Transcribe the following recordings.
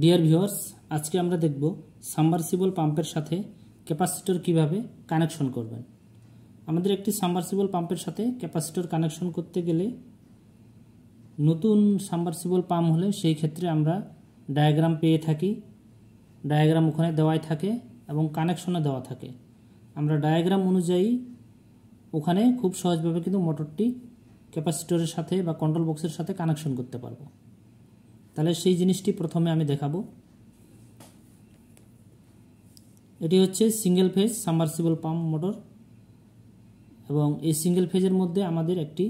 dear viewers আজকে আমরা দেখব সাবমার্সিবল পাম্পের সাথে ক্যাপাসিটর কিভাবে কানেকশন করবেন আমাদের একটি সাবমার্সিবল পাম্পের সাথে ক্যাপাসিটর কানেকশন করতে গেলে নতুন সাবমার্সিবল পাম্প হলে সেই ক্ষেত্রে আমরা ডায়াগ্রাম পেয়ে থাকি ডায়াগ্রাম ওখানে দেওয়াই থাকে এবং কানেকশনে দেওয়া থাকে আমরা ডায়াগ্রাম অনুযায়ী ওখানে খুব সহজভাবে কিন্তু মোটরটি ক্যাপাসিটরের সাথে বা কন্ট্রোল বক্সের সাথে কানেকশন করতে পারবো তাহলে সেই জিনিসটি প্রথমে আমি দেখাবো এটি হচ্ছে single phase submersible pump motor এবং এই সিঙ্গেল ফেজের মধ্যে আমাদের একটি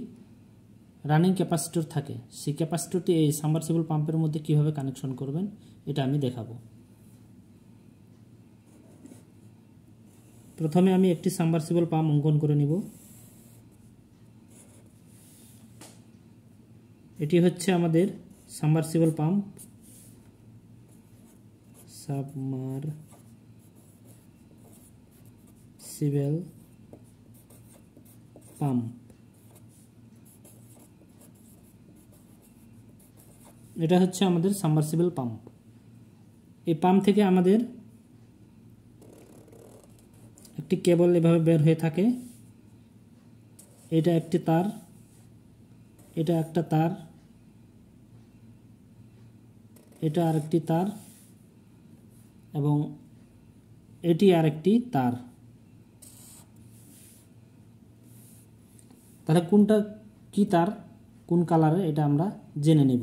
রানিং ক্যাপাসিটর থাকে সেই ক্যাপাসিটরটি এই সাবমার্সিবল পাম্পের মধ্যে কিভাবে কানেকশন করবেন এটা আমি দেখাবো প্রথমে আমি একটি সাবমার্সিবল পাম্প অঙ্কন করে নিব এটি হচ্ছে আমাদের submersible pump submersible pump এটা হচ্ছে আমাদের সাবমার্সিবল পাম্প এই পাম্প থেকে আমাদের একটি কেবল এভাবে বের হয়ে থাকে এটা একটি তার এটা একটা তার এটা আরেকটি তার এবং এটি আরেকটি তার তাহলে কোনটা কি তার কোন কালারের এটা আমরা জেনে নেব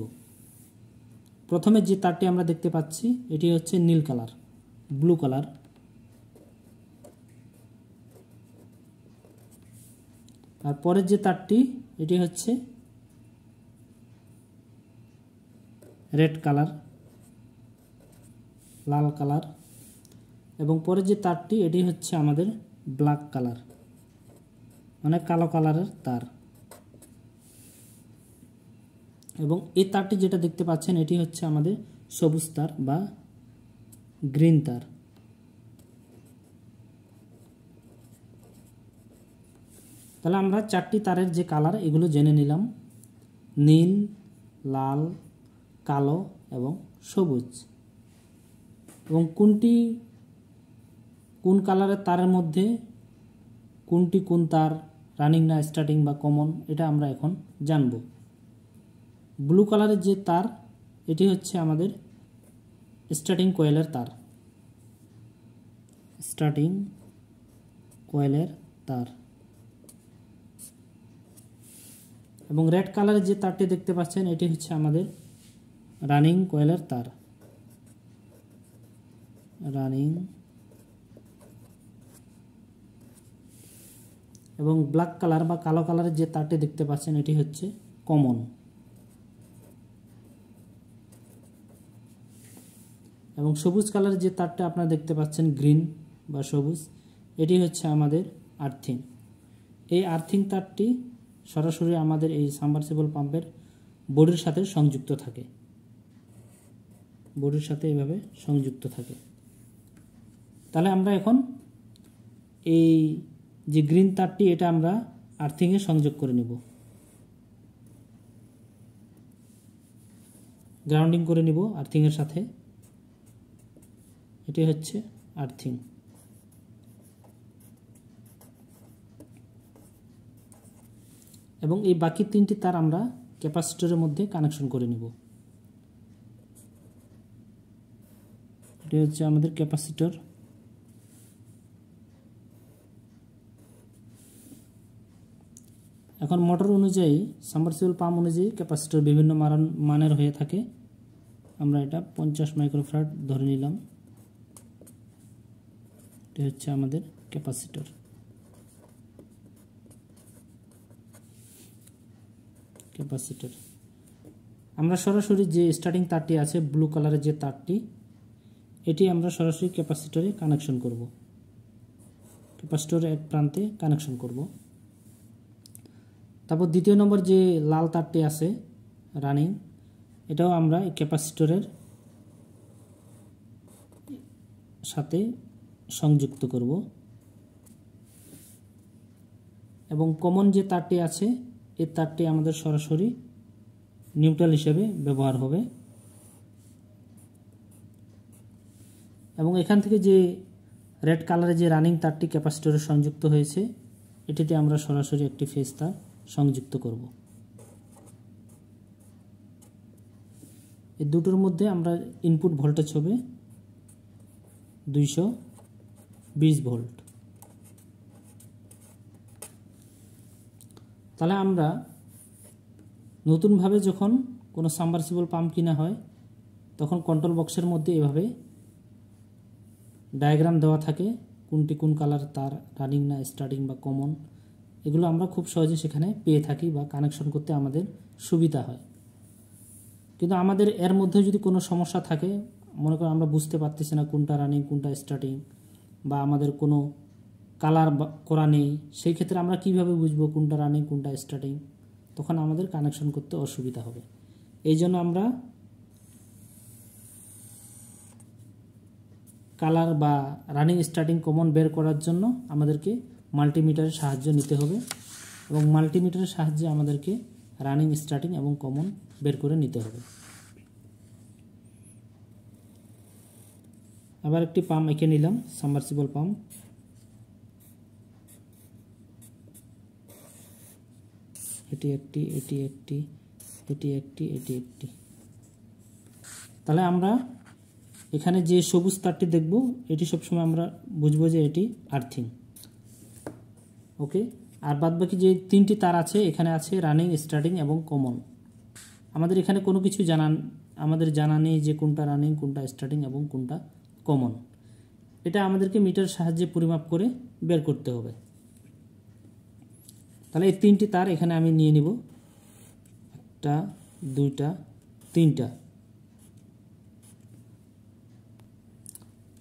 প্রথমে যে তারটি আমরা দেখতে পাচ্ছি এটি হচ্ছে নীল কালার ব্লু কালার আর পরের যে তারটি এটি হচ্ছে রেড কালার লাল কালার এবং পরে যে তারটি এটি হচ্ছে আমাদের ব্ল্যাক কালার মানে কালো কালারের তার এবং এই তারটি যেটা দেখতে পাচ্ছেন এটি হচ্ছে আমাদের সবুজ তার বা গ্রিন তার তাহলে আমরা চারটি তারের যে কালার এগুলো জেনে নিলাম নীল লাল কালো এবং সবুজ এবং কোনটি কোন কালারের তারের মধ্যে কোনটি কোন তার রানিং না স্টার্টিং বা কমন এটা আমরা এখন জানব ব্লু কালারের যে তার এটি হচ্ছে আমাদের স্টার্টিং কোয়েলের তার স্টার্টিং কোয়েলের তার এবং রেড কালারের যে তারটি দেখতে পাচ্ছেন এটি হচ্ছে আমাদের রানিং কোয়েলের তার রানিং এবং ব্ল্যাক কালার বা কালো কালারের যে তারটি দেখতে পাচ্ছেন এটি হচ্ছে কমন এবং সবুজ কালারের যে তারটা আপনারা দেখতে পাচ্ছেন গ্রিন বা সবুজ এটি হচ্ছে আমাদের আর্থিং এই আর্থিং তারটি সরাসরি আমাদের এই সাবমার্সিবল পাম্পের বডির সাথে সংযুক্ত থাকে বডির সাথে এভাবে সংযুক্ত থাকে তাহলে আমরা এখন এই যে গ্রিন তারটি এটা আমরা আর্থিংয়ে সংযোগ করে নেব গ্রাউন্ডিং করে নেব আর্থিংয়ের সাথে এটি হচ্ছে আর্থিং এবং এই বাকি তিনটি তার আমরা ক্যাপাসিটরের মধ্যে কানেকশন করে নেব এটা হচ্ছে আমাদের ক্যাপাসিটর এখন মোটর অনুযায়ী সাবমার্সিবল পাম্প অনুযায়ী ক্যাপাসিটর বিভিন্ন মান মানের হয়ে থাকে আমরা এটা পঞ্চাশ মাইক্রোফ্রাট ধরে নিলাম এটা হচ্ছে আমাদের ক্যাপাসিটর ক্যাপাসিটর আমরা সরাসরি যে স্টার্টিং তারটি আছে ব্লু কালারের যে তারটি এটি আমরা সরাসরি ক্যাপাসিটরে কানেকশন করব ক্যাপাসিটরের এক প্রান্তে কানেকশন করব তারপর দ্বিতীয় নম্বর যে লাল তারটি আছে রানিং এটাও আমরা ক্যাপাসিটরের সাথে সংযুক্ত করব এবং কমন যে তারটি আছে এই তারটি আমাদের সরাসরি নিউট্রাল হিসেবে ব্যবহার হবে এবং এখান থেকে যে রেড কালারে যে রানিং তারটি ক্যাপাসিটরে সংযুক্ত হয়েছে এটিতে আমরা সরাসরি একটি ফেস তার সংযুক্ত করব এই দুটোর মধ্যে আমরা ইনপুট ভোল্টেজ হবে দুইশো বিশ ভোল্ট তাহলে আমরা নতুনভাবে যখন কোনো সাবমার্সিবল পাম্প কিনা হয় তখন কন্ট্রোল বক্সের মধ্যে এভাবে ডায়াগ্রাম দেওয়া থাকে কোনটি কোন কালার তার রানিং না স্টার্টিং বা কমন এগুলো আমরা খুব সহজে সেখানে পেয়ে থাকি বা কানেকশন করতে আমাদের সুবিধা হয় কিন্তু আমাদের এর মধ্যে যদি কোনো সমস্যা থাকে মনে করেন আমরা বুঝতে পারতেছি না কোনটা রানিং কোনটা স্টার্টিং বা আমাদের কোনো কালার করা নেই সেই ক্ষেত্রে আমরা কিভাবে বুঝবো কোনটা রানিং কোনটা স্টার্টিং তখন আমাদের কানেকশন করতে অসুবিধা হবে এই জন্য আমরা কালার বা রানিং স্টার্টিং কমন বের করার জন্য আমাদেরকে মাল্টিমিটারের সাহায্য নিতে হবে এবং মাল্টিমিটারের সাহায্যে আমাদেরকে রানিং স্টার্টিং এবং কমন বের করে নিতে হবে আবার একটি পাম্প এঁকে নিলাম সাবমার্সিবল পাম্প এটি একটি এটি একটি এটি একটি এটি একটি তাহলে আমরা এখানে যে সবুজ তারটি দেখব এটি সবসময় আমরা বুঝবো যে এটি আর্থিং ওকে আর বাদবাকি যে তিনটি তার আছে এখানে আছে রানিং স্টার্টিং এবং কমন আমাদের এখানে কোনো কিছু জানান আমাদের জানা নেই যে কোনটা রানিং কোনটা স্টার্টিং এবং কোনটা কমন এটা আমাদেরকে মিটার সাহায্যে পরিমাপ করে বের করতে হবে তাহলে এই তিনটি তার এখানে আমি নিয়ে নিব একটা দুইটা তিনটা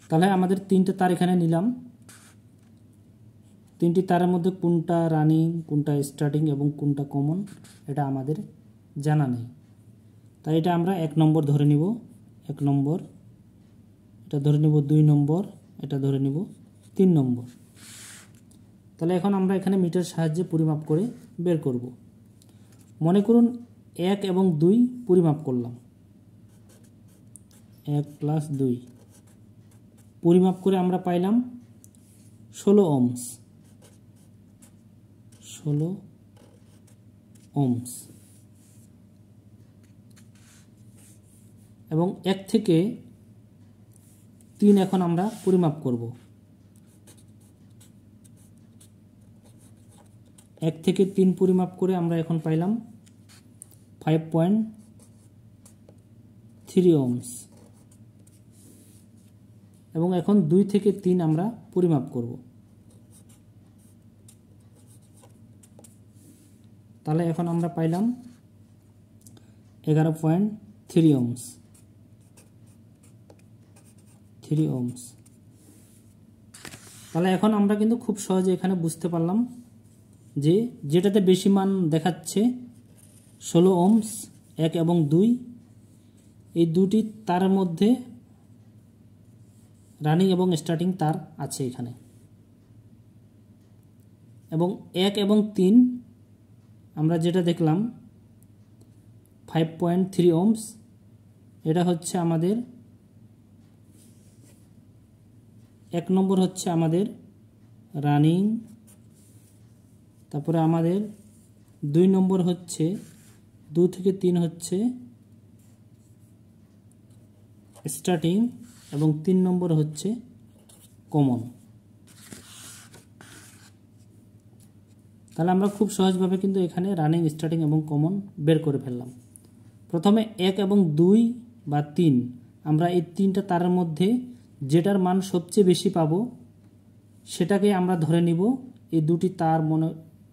তাহলে আমাদের তিনটা তার এখানে নিলাম তিনটি তারের মধ্যে কোনটা রানিং কোনটা স্টার্টিং এবং কোনটা কমন এটা আমাদের জানা নেই তাই এটা আমরা এক নম্বর ধরে নিব এক নম্বর এটা ধরে নিব দুই নম্বর এটা ধরে নিব তিন নম্বর তাহলে এখন আমরা এখানে মিটার সাহায্যে পরিমাপ করে বের করব মনে করুন এক এবং দুই পরিমাপ করলাম এক প্লাস দুই পরিমাপ করে আমরা পাইলাম ষোলো অমস ষোলো ওমস এবং এক থেকে তিন এখন আমরা পরিমাপ করব এক থেকে তিন পরিমাপ করে আমরা এখন পাইলাম ফাইভ পয়েন্ট থ্রি ওমস এবং এখন দুই থেকে তিন আমরা পরিমাপ করব তাহলে এখন আমরা পাইলাম এগারো point three ohms three ohms তাহলে এখন আমরা কিন্তু খুব সহজে এখানে বুঝতে পারলাম যে যেটাতে বেশি মান দেখাচ্ছে ষোলো ওমস এক এবং দুই এই দুটি তার মধ্যে রানিং এবং স্টার্টিং তার আছে এখানে এবং এক এবং তিন আমরা যেটা দেখলাম ফাইভ পয়েন্ট থ্রি ওমস এটা হচ্ছে আমাদের এক নম্বর হচ্ছে আমাদের রানিং তারপরে আমাদের দুই নম্বর হচ্ছে দু থেকে তিন হচ্ছে স্টার্টিং এবং তিন নম্বর হচ্ছে কমন তাহলে আমরা খুব সহজভাবে কিন্তু এখানে রানিং স্টার্টিং এবং কমন বের করে ফেললাম প্রথমে এক এবং দুই বা তিন আমরা এই তিনটা তারের মধ্যে যেটার মান সবচেয়ে বেশি পাব সেটাকে আমরা ধরে নিব এই দুটি তার মনে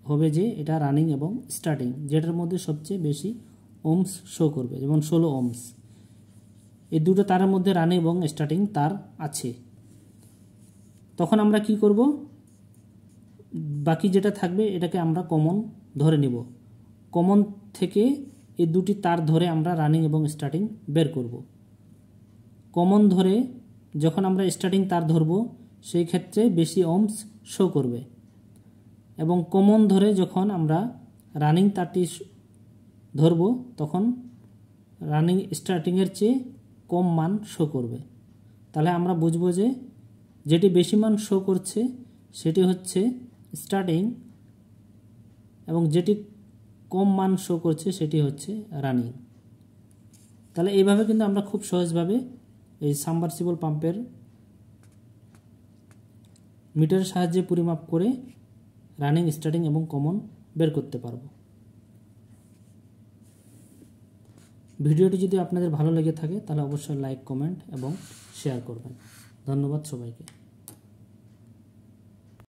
হবে যে এটা রানিং এবং স্টার্টিং যেটার মধ্যে সবচেয়ে বেশি ওমস শো করবে যেমন ষোলো ওমস এই দুটো তারের মধ্যে রানিং এবং স্টার্টিং তার আছে তখন আমরা কি করব বাকি যেটা থাকবে এটাকে আমরা কমন ধরে নিব কমন থেকে এই দুটি তার ধরে আমরা রানিং এবং স্টার্টিং বের করব কমন ধরে যখন আমরা স্টার্টিং তার ধরব সেই ক্ষেত্রে বেশি অমস শো করবে এবং কমন ধরে যখন আমরা রানিং তারটি ধরব তখন রানিং স্টার্টিংয়ের চেয়ে কম মান শো করবে তাহলে আমরা বুঝবো যে যেটি বেশি মান শো করছে সেটি হচ্ছে স্টার্টিং এবং যেটি কম মান শো করছে সেটি হচ্ছে রানিং তাহলে এইভাবে কিন্তু আমরা খুব সহজভাবে এই সাম্বারসিবল পাম্পের মিটারের সাহায্যে পরিমাপ করে রানিং স্টার্টিং এবং কমন বের করতে পারব ভিডিওটি যদি আপনাদের ভালো লেগে থাকে তাহলে অবশ্যই লাইক কমেন্ট এবং শেয়ার করবেন ধন্যবাদ সবাইকে